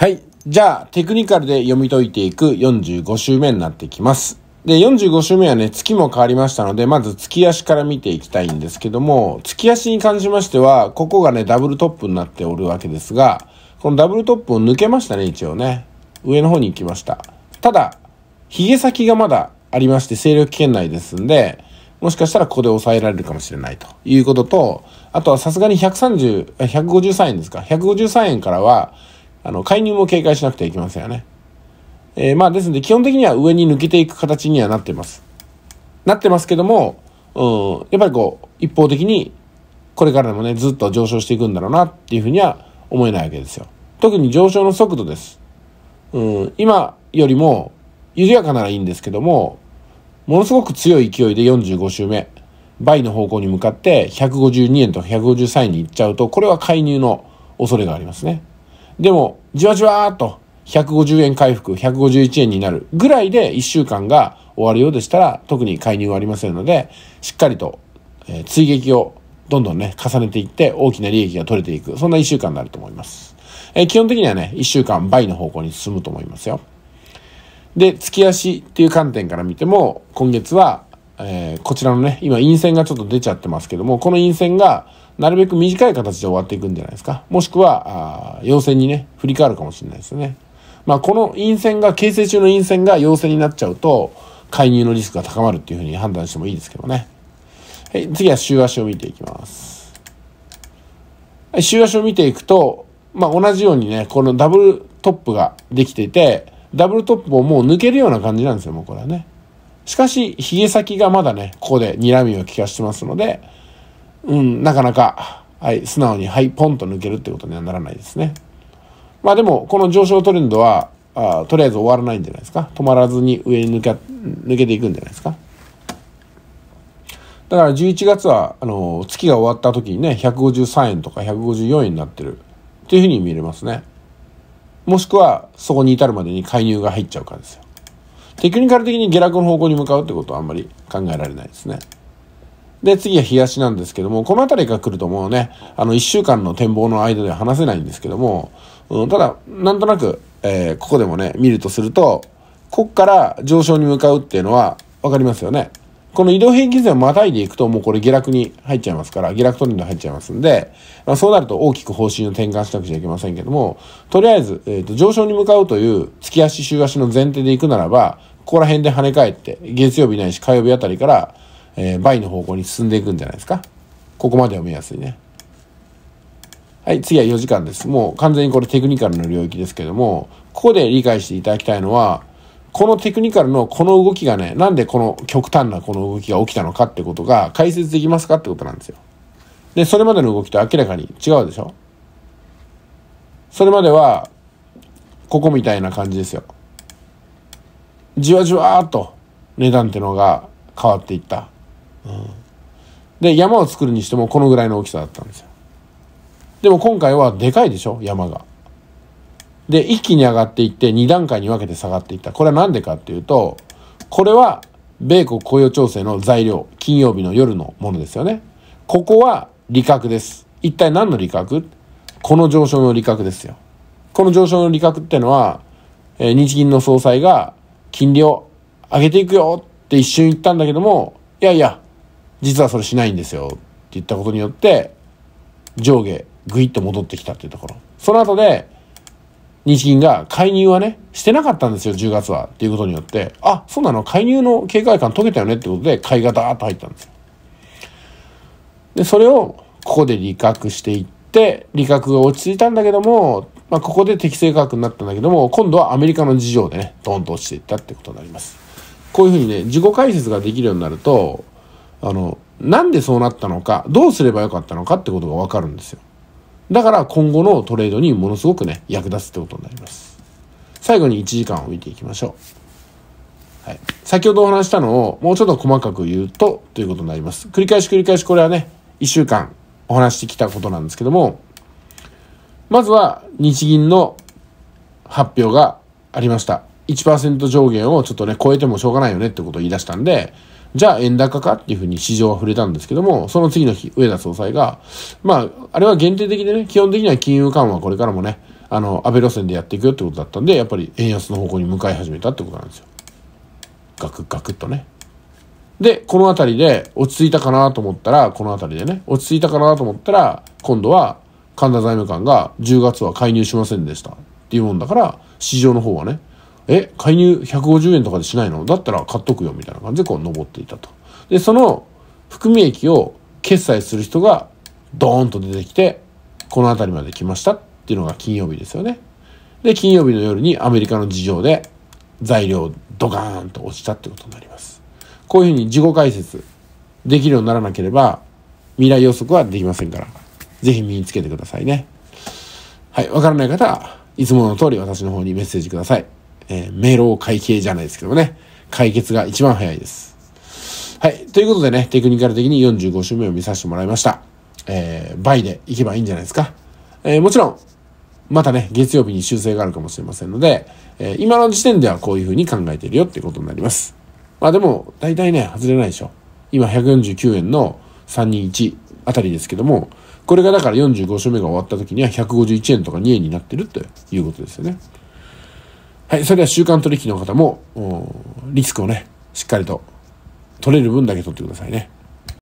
はい。じゃあ、テクニカルで読み解いていく45週目になってきます。で、45週目はね、月も変わりましたので、まず月足から見ていきたいんですけども、月足に関しましては、ここがね、ダブルトップになっておるわけですが、このダブルトップを抜けましたね、一応ね。上の方に行きました。ただ、髭先がまだありまして、勢力圏内ですんで、もしかしたらここで抑えられるかもしれないということと、あとはさすがに130、153円ですか。153円からは、あの、介入も警戒しなくてはいけませんよね。えー、まあですので、基本的には上に抜けていく形にはなってます。なってますけども、うん、やっぱりこう、一方的に、これからもね、ずっと上昇していくんだろうなっていうふうには思えないわけですよ。特に上昇の速度です。うん、今よりも、緩やかならいいんですけども、ものすごく強い勢いで45周目、倍の方向に向かって152円とか153円に行っちゃうと、これは介入の恐れがありますね。でも、じわじわーっと、150円回復、151円になるぐらいで1週間が終わるようでしたら、特に介入はありませんので、しっかりと、えー、追撃をどんどんね、重ねていって、大きな利益が取れていく、そんな1週間になると思います。えー、基本的にはね、1週間倍の方向に進むと思いますよ。で、月足っていう観点から見ても、今月は、えー、こちらのね、今陰線がちょっと出ちゃってますけども、この陰線が、なるべく短い形で終わっていくんじゃないですか。もしくは、あ陽線にね、振り替わるかもしれないですね。まあ、この陰線が、形成中の陰線が陽線になっちゃうと、介入のリスクが高まるっていうふうに判断してもいいですけどね。はい、次は週足を見ていきます。はい、週足を見ていくと、まあ、同じようにね、このダブルトップができていて、ダブルトップをもう抜けるような感じなんですよ、もうこれはね。しかし、髭先がまだね、ここで睨みを利かしてますので、うん、なかなか、はい、素直に、はい、ポンと抜けるってことにはならないですね。まあでも、この上昇トレンドは、あとりあえず終わらないんじゃないですか。止まらずに上に抜け、抜けていくんじゃないですか。だから11月は、あの、月が終わった時にね、153円とか154円になってる。っていうふうに見れますね。もしくは、そこに至るまでに介入が入っちゃうからですよ。テクニカル的に下落の方向に向かうってことはあんまり考えられないですね。で、次は東なんですけども、この辺りが来るともうね、あの、一週間の展望の間では話せないんですけども、うん、ただ、なんとなく、えー、ここでもね、見るとすると、こっから上昇に向かうっていうのは、わかりますよね。この移動平均線をまたいでいくと、もうこれ下落に入っちゃいますから、下落トレンド入っちゃいますんで、まあ、そうなると大きく方針を転換しなくちゃいけませんけども、とりあえず、えっ、ー、と、上昇に向かうという月足、週足の前提でいくならば、ここら辺で跳ね返って、月曜日ないし火曜日あたりから、えー、倍の方向に進んでいくんじゃないですか。ここまでは目安にね。はい、次は4時間です。もう完全にこれテクニカルの領域ですけども、ここで理解していただきたいのは、このテクニカルのこの動きがね、なんでこの極端なこの動きが起きたのかってことが解説できますかってことなんですよ。で、それまでの動きと明らかに違うでしょそれまでは、ここみたいな感じですよ。じわじわーっと値段ってのが変わっていった。で山を作るにしてもこのぐらいの大きさだったんですよでも今回はでかいでしょ山がで一気に上がっていって2段階に分けて下がっていったこれは何でかっていうとこれは米国雇用調整の材料金曜日の夜のものですよねここは利確です一体何の利確この上昇の利確ですよこの上昇の利確っていうのは、えー、日銀の総裁が金利を上げていくよって一瞬言ったんだけどもいやいや実はそれしないんですよって言ったことによって、上下、ぐいッと戻ってきたっていうところ。その後で、日銀が介入はね、してなかったんですよ、10月は。っていうことによって、あ、そうなの介入の警戒感解けたよねってことで、買いがダーッと入ったんですよ。で、それを、ここで利確していって、利確が落ち着いたんだけども、まあ、ここで適正価格になったんだけども、今度はアメリカの事情でね、ドンと落ちていったってことになります。こういうふうにね、自己解説ができるようになると、あの、なんでそうなったのか、どうすればよかったのかってことがわかるんですよ。だから今後のトレードにものすごくね、役立つってことになります。最後に1時間を見ていきましょう。はい。先ほどお話したのをもうちょっと細かく言うと、ということになります。繰り返し繰り返しこれはね、1週間お話してきたことなんですけども、まずは日銀の発表がありました。1%上限をちょっとね、超えてもしょうがないよねってことを言い出したんで、じゃあ円高かっていうふうに市場は触れたんですけども、その次の日、上田総裁が、まあ、あれは限定的でね、基本的には金融緩和はこれからもね、あの、安倍路線でやっていくよってことだったんで、やっぱり円安の方向に向かい始めたってことなんですよ。ガクガクっとね。で、この辺りで落ち着いたかなと思ったら、この辺りでね、落ち着いたかなと思ったら、今度は神田財務官が10月は介入しませんでしたっていうもんだから、市場の方はね、え、介入150円とかでしないのだったら買っとくよみたいな感じでこう登っていたと。で、その含み益を決済する人がドーンと出てきて、この辺りまで来ましたっていうのが金曜日ですよね。で、金曜日の夜にアメリカの事情で材料ドカーンと落ちたってことになります。こういうふうに自己解説できるようにならなければ未来予測はできませんから、ぜひ身につけてくださいね。はい、わからない方は、いつもの通り私の方にメッセージください。えー、明朗会計じゃないですけどね、解決が一番早いです。はい。ということでね、テクニカル的に45周目を見させてもらいました。えー、倍でいけばいいんじゃないですか。えー、もちろん、またね、月曜日に修正があるかもしれませんので、えー、今の時点ではこういう風に考えているよってことになります。まあでも、大体ね、外れないでしょ。今149円の321あたりですけども、これがだから45週目が終わった時には151円とか2円になってるということですよね。はい、それでは週刊取引の方も、リスクをね、しっかりと取れる分だけ取ってくださいね。